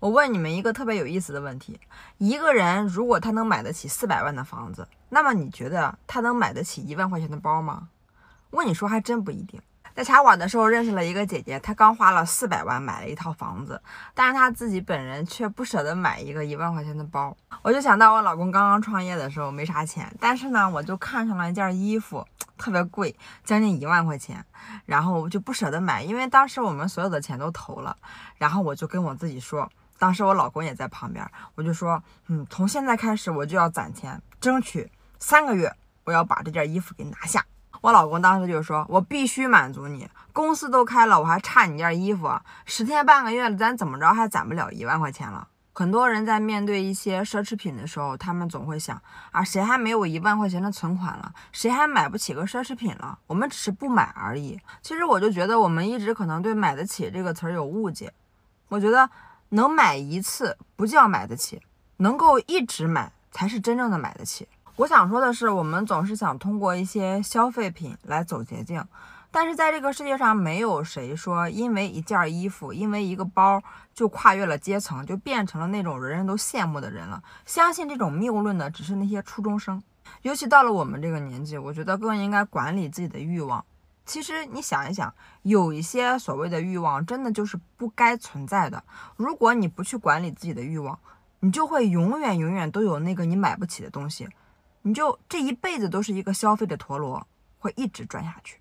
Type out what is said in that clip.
我问你们一个特别有意思的问题：一个人如果他能买得起四百万的房子，那么你觉得他能买得起一万块钱的包吗？问你说还真不一定。在茶馆的时候认识了一个姐姐，她刚花了四百万买了一套房子，但是她自己本人却不舍得买一个一万块钱的包。我就想到我老公刚刚创业的时候没啥钱，但是呢，我就看上了一件衣服，特别贵，将近一万块钱，然后我就不舍得买，因为当时我们所有的钱都投了，然后我就跟我自己说。当时我老公也在旁边，我就说，嗯，从现在开始我就要攒钱，争取三个月我要把这件衣服给拿下。我老公当时就说，我必须满足你，公司都开了，我还差你件衣服，十天半个月咱怎么着还攒不了一万块钱了？很多人在面对一些奢侈品的时候，他们总会想啊，谁还没有一万块钱的存款了？谁还买不起个奢侈品了？我们只是不买而已。其实我就觉得我们一直可能对买得起这个词儿有误解，我觉得。能买一次不叫买得起，能够一直买才是真正的买得起。我想说的是，我们总是想通过一些消费品来走捷径，但是在这个世界上，没有谁说因为一件衣服、因为一个包就跨越了阶层，就变成了那种人人都羡慕的人了。相信这种谬论的，只是那些初中生，尤其到了我们这个年纪，我觉得更应该管理自己的欲望。其实你想一想，有一些所谓的欲望，真的就是不该存在的。如果你不去管理自己的欲望，你就会永远永远都有那个你买不起的东西，你就这一辈子都是一个消费的陀螺，会一直转下去。